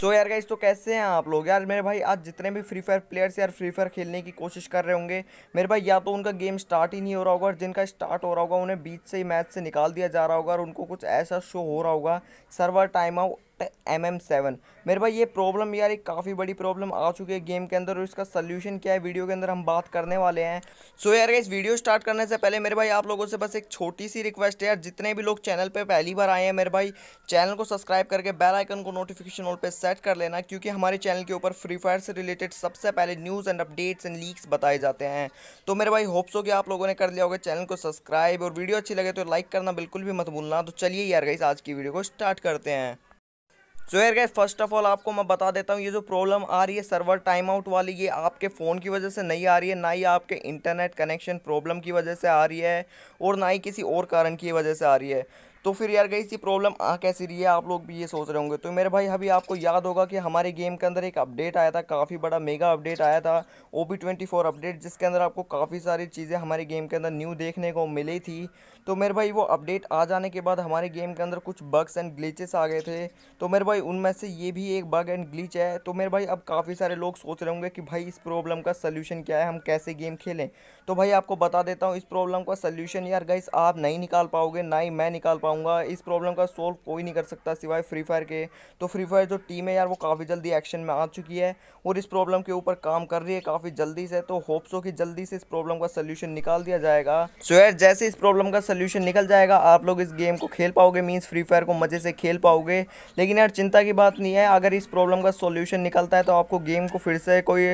सो so यार guys तो कैसे हैं आप लोग यार मेरे भाई आज जितने भी फ्री फायर प्लेयर्स यार फ्री फायर खेलने की कोशिश कर रहे होंगे मेरे भाई या तो उनका गेम स्टार्ट ही नहीं हो रहा होगा और जिनका स्टार्ट हो रहा होगा उन्हें बीच से ही मैच से निकाल दिया जा रहा होगा और उनको कुछ ऐसा शो हो रहा होगा server time out M M seven मेरे भाई ये प्रॉब्लम यार एक काफ़ी बड़ी प्रॉब्लम आ चुकी है गेम के अंदर और इसका सोल्यूशन क्या है वीडियो के अंदर हम बात करने वाले हैं सो so यार इस वीडियो स्टार्ट करने से पहले मेरे भाई आप लोगों से बस एक छोटी सी रिक्वेस्ट है यार जितने भी लोग चैनल पर पहली बार आए हैं मेरे भाई चैनल को सब्सक्राइब करके बेल आइकन को नोटिफिकेशन ऑल पर सेट कर लेना क्योंकि हमारे चैनल के ऊपर फ्री फायर से रिलेटेड सबसे पहले news and updates and leaks बताए जाते हैं तो मेरे भाई होप्स हो कि आप लोगों ने कर लिया होगा चैनल को सब्सक्राइब और वीडियो अच्छी लगे तो लाइक करना बिल्कुल भी मत भूलना तो चलिए यार गई आज की वीडियो को स्टार्ट करते हैं सो यार गैस फर्स्ट ऑफ ऑल आपको मैं बता देता हूँ ये जो प्रॉब्लम आ रही है सर्वर टाइम आउट वाली ये आपके फ़ोन की वजह से नहीं आ रही है ना ही आपके इंटरनेट कनेक्शन प्रॉब्लम की वजह से आ रही है और ना ही किसी और कारण की वजह से आ रही है तो फिर यार गई ये प्रॉब्लम आ कैसी रही है आप लोग भी ये सोच रहे होंगे तो मेरे भाई अभी आपको याद होगा कि हमारे गेम के अंदर एक अपडेट आया था काफ़ी बड़ा मेगा अपडेट आया था O P twenty four update जिसके अंदर आपको काफ़ी सारी चीज़ें हमारे गेम के अंदर न्यू देखने को मिली थी तो मेरे भाई वो अपडेट आ जाने के बाद हमारे गेम के अंदर कुछ बग्स एंड ग्लीचेस आ गए थे तो मेरे भाई उनमें से ये भी एक बग एंड ग्लीच है तो मेरे भाई अब काफ़ी सारे लोग सोच रहे होंगे कि भाई इस प्रॉब्लम का सलूशन क्या है हम कैसे गेम खेलें तो भाई आपको बता देता हूँ इस प्रॉब्लम का सलूशन यार गाइस आप नहीं निकाल पाओगे ना ही मैं निकाल पाऊँगा बताऊंगा इस प्रॉब्लम का सोल्व कोई नहीं कर सकता सिवाय फ्री फायर के तो फ्री फायर जो टीम है यार वो काफ़ी जल्दी एक्शन में आ चुकी है और इस प्रॉब्लम के ऊपर काम कर रही है काफ़ी जल्दी से तो हो कि जल्दी से इस प्रॉब्लम का सोल्यूशन निकाल दिया जाएगा सो यार जैसे इस प्रॉब्लम का सोल्यूशन निकल जाएगा आप लोग इस गेम को खेल पाओगे मीन्स फ्री फायर को मज़े से खेल पाओगे लेकिन यार चिंता की बात नहीं है अगर इस प्रॉब्लम का सोल्यूशन निकलता है तो आपको गेम को फिर से कोई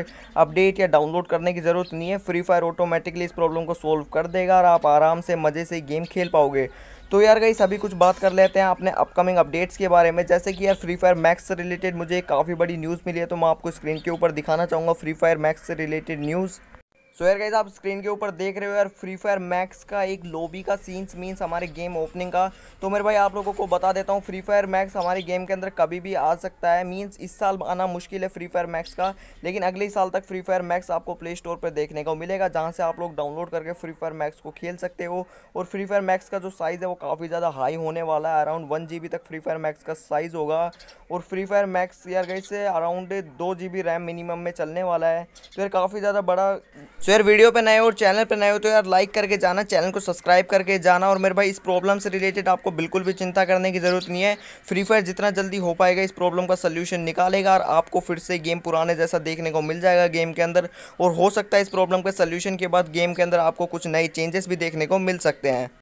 अपडेट या डाउनलोड करने की ज़रूरत नहीं है फ्री फायर ऑटोमेटिकली इस प्रॉब्लम को सोल्व कर देगा और आप आराम से मज़े से गेम खेल पाओगे तो यार गई सभी कुछ बात कर लेते हैं अपने अपकमिंग अपडेट्स के बारे में जैसे कि यार फ्री फायर मैक्स से रिलेटेड मुझे काफ़ी बड़ी न्यूज़ मिली है तो मैं आपको स्क्रीन के ऊपर दिखाना चाहूँगा फ्री फायर मैक्स से रिलेटेड न्यूज़ सो यार गाइज आप स्क्रीन के ऊपर देख रहे हो यार फ्री फायर मैक्स का एक लोबी का सीन्स मीन्स हमारे गेम ओपनिंग का तो मेरे भाई आप लोगों को बता देता हूँ फ्री फायर मैक्स हमारे गेम के अंदर कभी भी आ सकता है मीन्स इस साल आना मुश्किल है फ्री फायर मैक्स का लेकिन अगले साल तक फ्री फायर मैक्स आपको प्ले स्टोर पर देखने को मिलेगा जहाँ से आप लोग डाउनलोड करके फ्री फायर मैक्स को खेल सकते हो और फ्री फायर मैक्स का जो साइज़ है वो काफ़ी ज़्यादा हाई होने वाला है अराउंड वन जी तक फ्री फायर मैक्स का साइज़ होगा और फ्री फायर मैक्स यार गई से अराउंड दो जी रैम मिनिमम में चलने वाला है तो यार काफ़ी ज़्यादा बड़ा सो यार वीडियो पे नए और चैनल पे नए हो तो यार लाइक करके जाना चैनल को सब्सक्राइब करके जाना और मेरे भाई इस प्रॉब्लम से रिलेटेड आपको बिल्कुल भी चिंता करने की ज़रूरत नहीं है फ्री फायर जितना जल्दी हो पाएगा इस प्रॉब्लम का सोल्यूशन निकालेगा और आपको फिर से गेम पुराने जैसा देखने को मिल जाएगा गेम के अंदर और हो सकता है इस प्रॉब्लम के सोल्यूशन के बाद गेम के अंदर आपको कुछ नए चेंजेस भी देखने को मिल सकते हैं